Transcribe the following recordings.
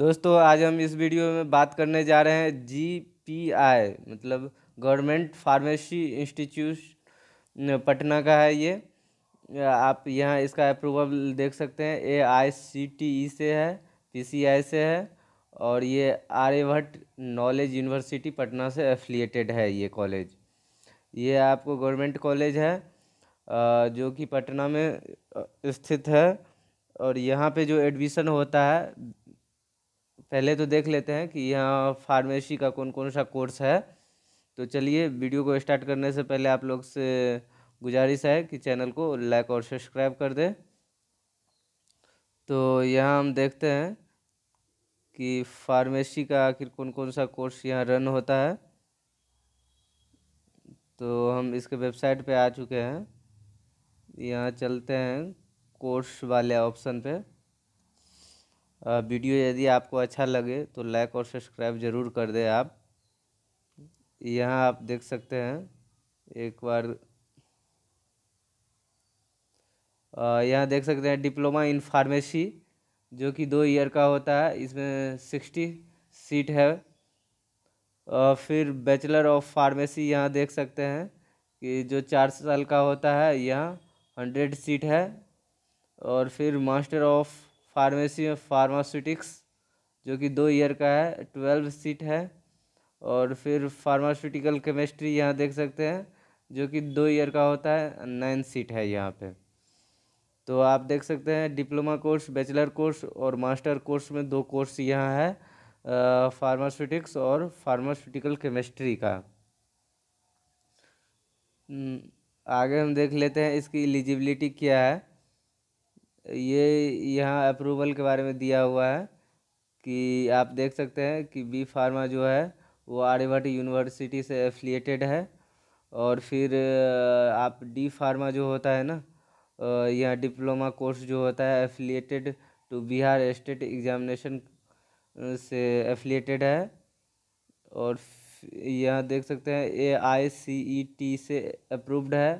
दोस्तों आज हम इस वीडियो में बात करने जा रहे हैं जी पी आई मतलब गवर्नमेंट फार्मेसी इंस्टीट्यूट पटना का है ये आप यहाँ इसका अप्रूवल देख सकते हैं ए आई सी टी ई से है पी सी आई से है और ये आर्यभट्ट नॉलेज यूनिवर्सिटी पटना से एफिलिएटेड है ये कॉलेज ये आपको गवर्नमेंट कॉलेज है जो कि पटना में स्थित है और यहाँ पे जो एडमिशन होता है पहले तो देख लेते हैं कि यहाँ फार्मेसी का कौन कौन सा कोर्स है तो चलिए वीडियो को स्टार्ट करने से पहले आप लोग से गुजारिश है कि चैनल को लाइक और सब्सक्राइब कर दें तो यहाँ हम देखते हैं कि फार्मेसी का आखिर कौन कौन सा कोर्स यहाँ रन होता है तो हम इसके वेबसाइट पे आ चुके हैं यहाँ चलते हैं कोर्स वाले ऑप्शन पे वीडियो यदि आपको अच्छा लगे तो लाइक और सब्सक्राइब ज़रूर कर दें आप यहाँ आप देख सकते हैं एक बार यहाँ देख सकते हैं डिप्लोमा इन फार्मेसी जो कि दो ईयर का होता है इसमें सिक्सटी सीट है फिर बैचलर ऑफ फार्मेसी यहाँ देख सकते हैं कि जो चार साल का होता है यहाँ हंड्रेड सीट है और फिर मास्टर ऑफ़ फार्मेसी में फार्मास्यूटिक्स जो कि दो ईयर का है ट्वेल्व सीट है और फिर फार्मास्यूटिकल केमिस्ट्री यहाँ देख सकते हैं जो कि दो ईयर का होता है नाइन सीट है यहाँ पे तो आप देख सकते हैं डिप्लोमा कोर्स बैचलर कोर्स और मास्टर कोर्स में दो कोर्स यहाँ है फार्मास्यूटिक्स और फार्मास्यूटिकल केमिस्ट्री का हम्म, आगे हम देख लेते हैं इसकी एलिजिबिलिटी क्या है ये यहाँ अप्रूवल के बारे में दिया हुआ है कि आप देख सकते हैं कि बी फार्मा जो है वो आर्यभट्ट यूनिवर्सिटी से एफिलिएटेड है और फिर आप डी फार्मा जो होता है ना यह डिप्लोमा कोर्स जो होता है affiliated to Bihar state examination से एफिलिएटेड है और यह देख सकते हैं ए आई सी ई टी से अप्रूव्ड है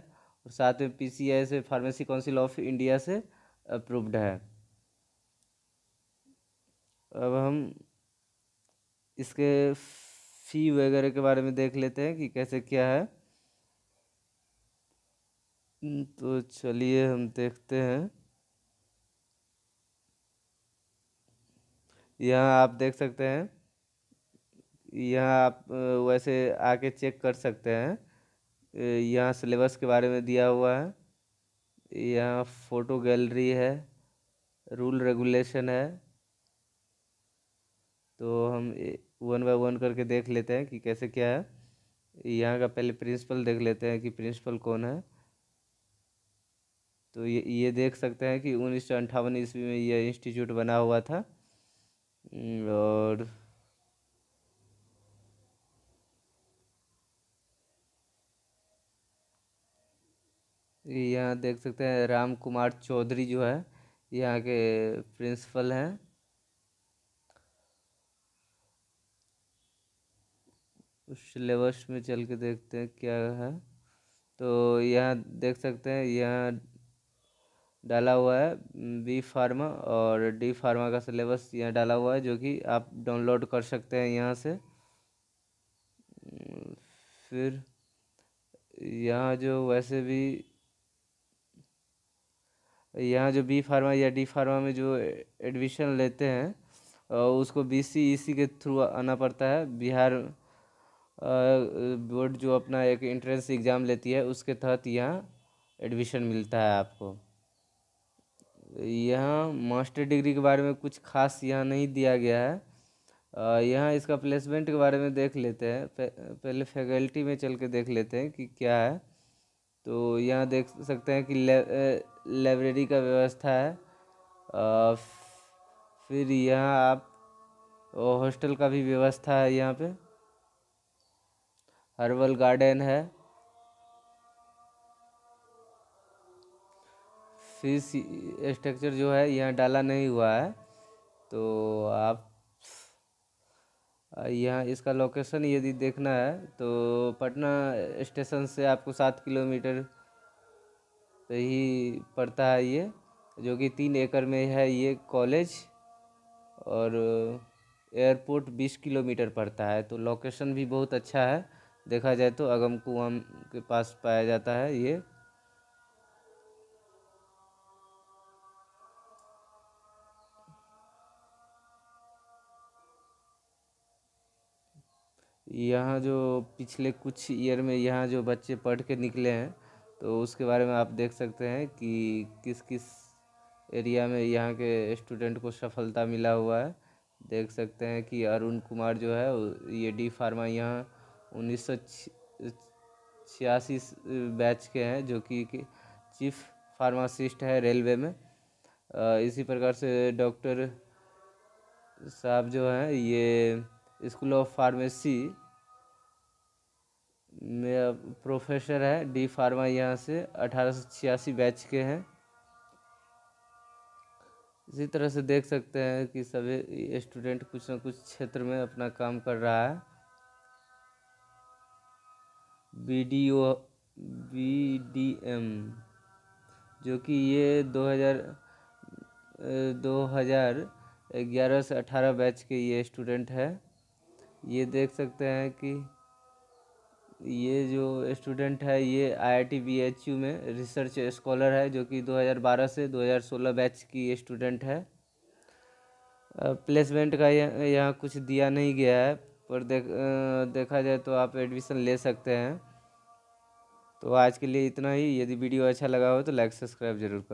और साथ में पी सी आई से फार्मेसी काउंसिल ऑफ इंडिया से अप्रूव्ड है अब हम इसके फ़ी वगैरह के बारे में देख लेते हैं कि कैसे क्या है हम्म, तो चलिए हम देखते हैं यहाँ आप देख सकते हैं यहाँ आप वैसे आके चेक कर सकते हैं यहाँ सिलेबस के बारे में दिया हुआ है यहाँ फोटो गैलरी है रूल रेगुलेशन है तो हम वन बाय वन करके देख लेते हैं कि कैसे क्या है यहाँ का पहले प्रिंसिपल देख लेते हैं कि प्रिंसिपल कौन है तो ये ये देख सकते हैं कि उन्नीस सौ अंठावन ईस्वी में यह इंस्टीट्यूट बना हुआ था और यहाँ देख सकते हैं राम कुमार चौधरी जो है यहाँ के प्रिंसिपल हैं उस सिलेबस में चल के देखते हैं क्या है तो यहाँ देख सकते हैं यहाँ डाला हुआ है बी फार्मा और डी फार्मा का सिलेबस यहाँ डाला हुआ है जो कि आप डाउनलोड कर सकते हैं यहाँ से फिर यहाँ जो वैसे भी यहाँ जो बी फार्मा या डी फार्मा में जो एडमिशन लेते हैं उसको बी सी ई सी के थ्रू आना पड़ता है बिहार बोर्ड जो अपना एक एंट्रेंस एग्ज़ाम लेती है उसके तहत यहाँ एडमिशन मिलता है आपको यहाँ मास्टर डिग्री के बारे में कुछ खास यहाँ नहीं दिया गया है यहाँ इसका प्लेसमेंट के बारे में देख लेते हैं पहले फैकल्टी में चल के देख लेते हैं कि क्या है तो यहाँ देख सकते हैं कि लाइब्रेरी का व्यवस्था है फिर यहाँ आप हॉस्टल का भी व्यवस्था है यहाँ पे हर्बल गार्डन है फीस स्ट्रक्चर जो है यहाँ डाला नहीं हुआ है तो आप यहाँ इसका लोकेशन यदि देखना है तो पटना स्टेशन से आपको सात किलोमीटर तो ही पड़ता है ये जो कि तीन एकड़ में है ये कॉलेज और एयरपोर्ट बीस किलोमीटर पड़ता है तो लोकेशन भी बहुत अच्छा है देखा जाए तो अगम कुआम के पास पाया जाता है ये यहाँ जो पिछले कुछ ईयर में यहाँ जो बच्चे पढ़ के निकले हैं तो उसके बारे में आप देख सकते हैं कि किस किस एरिया में यहाँ के स्टूडेंट को सफलता मिला हुआ है देख सकते हैं कि अरुण कुमार जो है ये डी फार्मा यहाँ उन्नीस सौ छियासी बैच के हैं जो कि चीफ फार्मासिस्ट है रेलवे में इसी प्रकार से डॉक्टर साहब जो हैं ये स्कूल ऑफ फार्मेसी में प्रोफेसर है डी फार्मा यहाँ से अठारह बैच के हैं इसी तरह से देख सकते हैं कि सभी स्टूडेंट कुछ ना कुछ क्षेत्र में अपना काम कर रहा है B D O B D M जो कि ये दो हज़ार दो हज़ार ग्यारह से अठारह बैच के ये स्टूडेंट है ये देख सकते हैं कि ये जो स्टूडेंट है ये आईआईटी बीएचयू में रिसर्च स्कॉलर है जो कि 2012 से 2016 बैच की स्टूडेंट है प्लेसमेंट का यहाँ कुछ दिया नहीं गया है पर देख देखा जाए तो आप एडमिशन ले सकते हैं तो आज के लिए इतना ही यदि वीडियो अच्छा लगा हो तो लाइक सब्सक्राइब जरूर करें